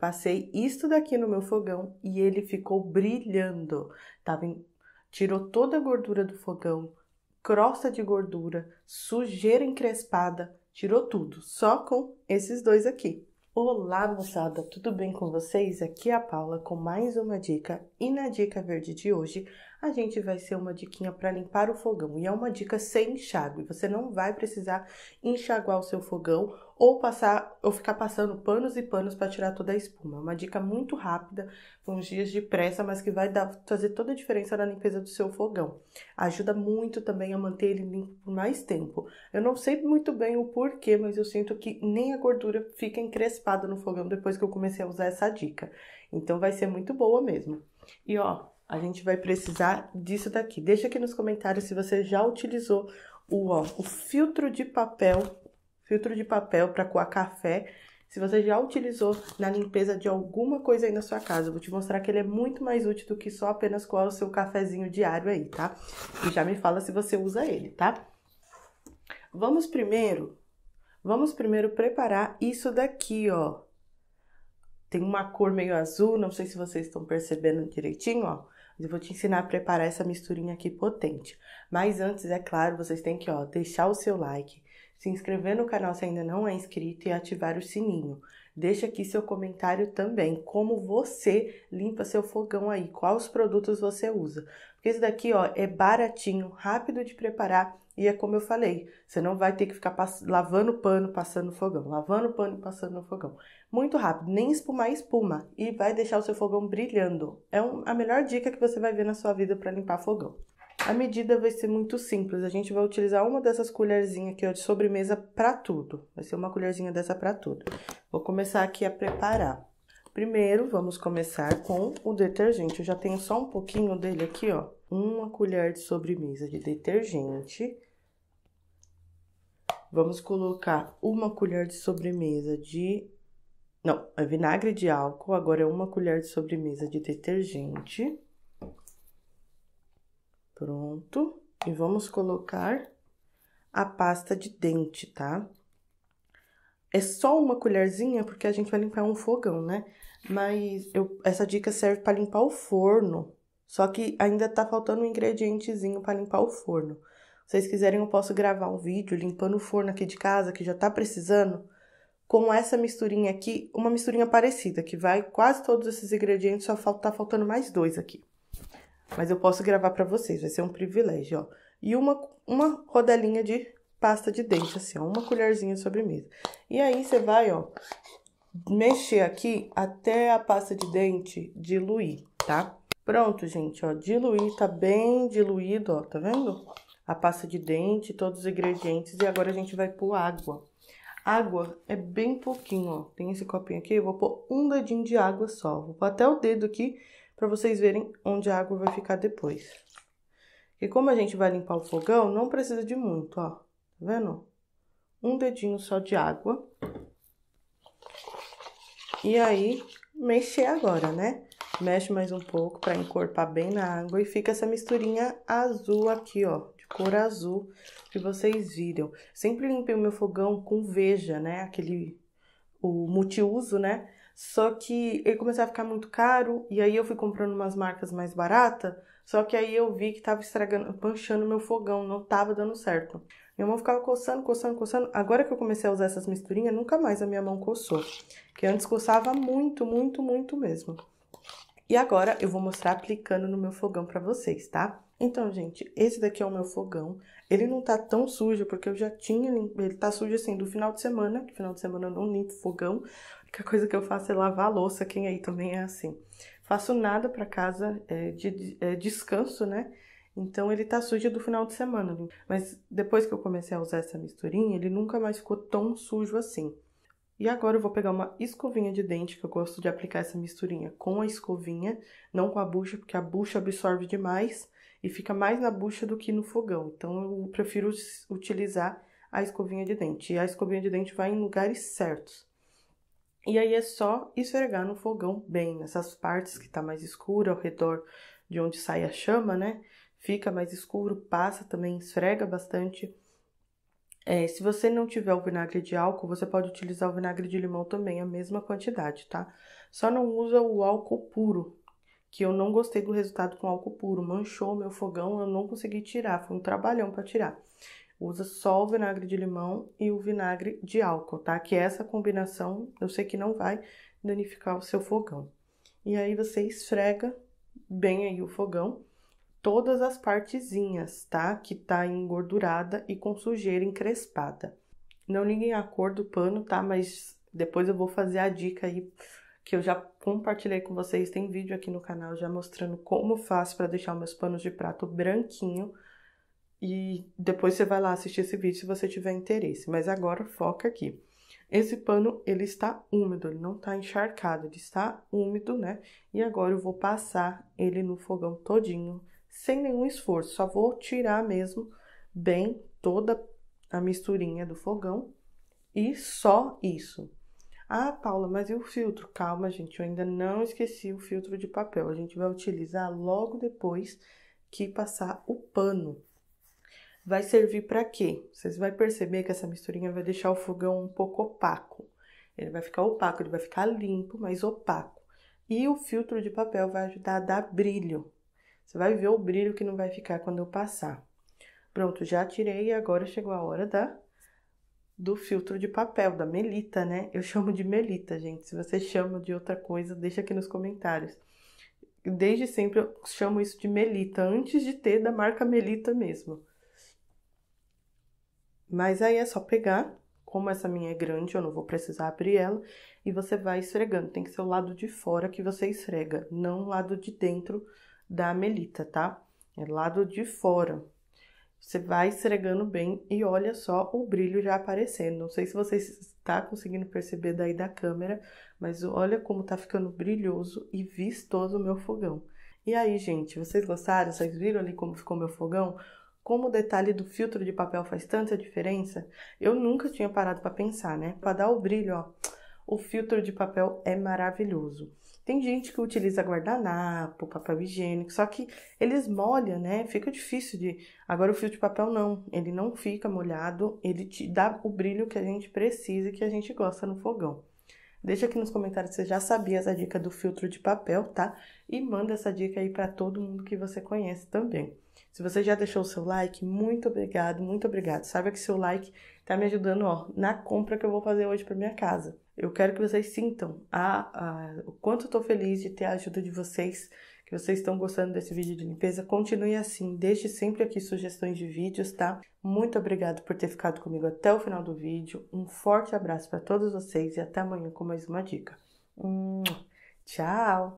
Passei isto daqui no meu fogão e ele ficou brilhando. Tava em... Tirou toda a gordura do fogão, crosta de gordura, sujeira encrespada, tirou tudo, só com esses dois aqui. Olá, moçada, tudo bem com vocês? Aqui é a Paula com mais uma dica. E na dica verde de hoje, a gente vai ser uma diquinha para limpar o fogão. E é uma dica sem enxágue. Você não vai precisar enxaguar o seu fogão ou passar ou ficar passando panos e panos para tirar toda a espuma. É uma dica muito rápida, uns dias de pressa, mas que vai dar, fazer toda a diferença na limpeza do seu fogão. Ajuda muito também a manter ele limpo por mais tempo. Eu não sei muito bem o porquê, mas eu sinto que nem a gordura fica encrespada no fogão depois que eu comecei a usar essa dica. Então vai ser muito boa mesmo. E ó, a gente vai precisar disso daqui. Deixa aqui nos comentários se você já utilizou o, ó, o filtro de papel filtro de papel para coar café. Se você já utilizou na limpeza de alguma coisa aí na sua casa, eu vou te mostrar que ele é muito mais útil do que só apenas coar o seu cafezinho diário aí, tá? E já me fala se você usa ele, tá? Vamos primeiro, vamos primeiro preparar isso daqui, ó. Tem uma cor meio azul, não sei se vocês estão percebendo direitinho, ó. Eu vou te ensinar a preparar essa misturinha aqui potente. Mas antes, é claro, vocês têm que ó, deixar o seu like, se inscrever no canal se ainda não é inscrito e ativar o sininho. Deixa aqui seu comentário também, como você limpa seu fogão aí, quais produtos você usa. Porque isso daqui, ó, é baratinho, rápido de preparar e é como eu falei, você não vai ter que ficar lavando pano, passando no fogão, lavando pano e passando no fogão. Muito rápido, nem espumar espuma e vai deixar o seu fogão brilhando. É um, a melhor dica que você vai ver na sua vida para limpar fogão. A medida vai ser muito simples. A gente vai utilizar uma dessas colherzinhas aqui, ó, de sobremesa para tudo. Vai ser uma colherzinha dessa para tudo. Vou começar aqui a preparar. Primeiro, vamos começar com o detergente. Eu já tenho só um pouquinho dele aqui, ó. Uma colher de sobremesa de detergente. Vamos colocar uma colher de sobremesa de... Não, é vinagre de álcool. Agora é uma colher de sobremesa de detergente. Pronto. E vamos colocar a pasta de dente, tá? É só uma colherzinha, porque a gente vai limpar um fogão, né? Mas eu, essa dica serve para limpar o forno. Só que ainda tá faltando um ingredientezinho para limpar o forno. Se vocês quiserem, eu posso gravar um vídeo limpando o forno aqui de casa, que já tá precisando, com essa misturinha aqui, uma misturinha parecida, que vai quase todos esses ingredientes, só tá faltando mais dois aqui. Mas eu posso gravar para vocês, vai ser um privilégio, ó. E uma, uma rodelinha de pasta de dente, assim, ó, uma colherzinha sobre sobremesa. E aí você vai, ó, mexer aqui até a pasta de dente diluir, tá? Pronto, gente, ó, diluir, tá bem diluído, ó, tá vendo? A pasta de dente, todos os ingredientes, e agora a gente vai pôr água. Água é bem pouquinho, ó, tem esse copinho aqui, eu vou pôr um dedinho de água só, vou pôr até o dedo aqui para vocês verem onde a água vai ficar depois. E como a gente vai limpar o fogão, não precisa de muito, ó. Tá vendo? Um dedinho só de água. E aí, mexer agora, né? Mexe mais um pouco para encorpar bem na água e fica essa misturinha azul aqui, ó, de cor azul que vocês viram. Sempre limpei o meu fogão com veja, né? Aquele o multiuso, né? Só que ele começou a ficar muito caro e aí eu fui comprando umas marcas mais baratas. Só que aí eu vi que tava estragando, panchando meu fogão, não tava dando certo. Minha mão ficava coçando, coçando, coçando. Agora que eu comecei a usar essas misturinhas, nunca mais a minha mão coçou. Que antes coçava muito, muito, muito mesmo. E agora eu vou mostrar aplicando no meu fogão para vocês, tá? Então, gente, esse daqui é o meu fogão. Ele não tá tão sujo, porque eu já tinha... Ele tá sujo, assim, do final de semana. Que final de semana eu não limpo fogão única coisa que eu faço é lavar a louça, quem aí também é assim. Faço nada para casa é, de é, descanso, né? Então ele tá sujo do final de semana. Mas depois que eu comecei a usar essa misturinha, ele nunca mais ficou tão sujo assim. E agora eu vou pegar uma escovinha de dente, que eu gosto de aplicar essa misturinha com a escovinha, não com a bucha, porque a bucha absorve demais e fica mais na bucha do que no fogão. Então eu prefiro utilizar a escovinha de dente. E a escovinha de dente vai em lugares certos. E aí é só esfregar no fogão bem, nessas partes que tá mais escura, ao redor de onde sai a chama, né? Fica mais escuro, passa também, esfrega bastante. É, se você não tiver o vinagre de álcool, você pode utilizar o vinagre de limão também, a mesma quantidade, tá? Só não usa o álcool puro, que eu não gostei do resultado com álcool puro. Manchou meu fogão, eu não consegui tirar, foi um trabalhão para tirar usa só o vinagre de limão e o vinagre de álcool, tá? Que é essa combinação eu sei que não vai danificar o seu fogão. E aí você esfrega bem aí o fogão, todas as partezinhas, tá? Que tá engordurada e com sujeira encrespada. Não liguem a cor do pano, tá? Mas depois eu vou fazer a dica aí que eu já compartilhei com vocês, tem vídeo aqui no canal já mostrando como faço para deixar meus panos de prato branquinho e depois você vai lá assistir esse vídeo se você tiver interesse. Mas agora foca aqui. Esse pano ele está úmido, ele não está encharcado, ele está úmido, né? E agora eu vou passar ele no fogão todinho, sem nenhum esforço, só vou tirar mesmo bem toda a misturinha do fogão e só isso. Ah, Paula, mas e o filtro? Calma, gente, eu ainda não esqueci o filtro de papel. A gente vai utilizar logo depois que passar o pano vai servir para quê? Vocês vão perceber que essa misturinha vai deixar o fogão um pouco opaco. Ele vai ficar opaco, ele vai ficar limpo, mas opaco. E o filtro de papel vai ajudar a dar brilho. Você vai ver o brilho que não vai ficar quando eu passar. Pronto, já tirei e agora chegou a hora da do filtro de papel, da melita, né? Eu chamo de melita, gente. Se você chama de outra coisa, deixa aqui nos comentários. Desde sempre eu chamo isso de melita, antes de ter da marca melita mesmo. Mas aí é só pegar, como essa minha é grande, eu não vou precisar abrir ela, e você vai esfregando. Tem que ser o lado de fora que você esfrega, não o lado de dentro da melita, tá? É lado de fora. Você vai esfregando bem e olha só o brilho já aparecendo. Não sei se você está conseguindo perceber daí da câmera, mas olha como tá ficando brilhoso e vistoso o meu fogão. E aí, gente, vocês gostaram? Vocês viram ali como ficou meu fogão? Como o detalhe do filtro de papel faz tanta diferença, eu nunca tinha parado para pensar, né? Para dar o brilho, ó. O filtro de papel é maravilhoso. Tem gente que utiliza guardanapo, papel higiênico, só que eles molham, né? Fica difícil de. Agora o filtro de papel não, ele não fica molhado, ele te dá o brilho que a gente precisa e que a gente gosta no fogão. Deixa aqui nos comentários se você já sabia essa dica do filtro de papel, tá? E manda essa dica aí para todo mundo que você conhece também. Se você já deixou o seu like, muito obrigado, muito obrigado. Saiba que seu like está me ajudando ó, na compra que eu vou fazer hoje para minha casa. Eu quero que vocês sintam a, a, o quanto eu estou feliz de ter a ajuda de vocês, que vocês estão gostando desse vídeo de limpeza. Continue assim, deixe sempre aqui sugestões de vídeos, tá? Muito obrigado por ter ficado comigo até o final do vídeo. Um forte abraço para todos vocês e até amanhã com mais uma dica. Hum, tchau!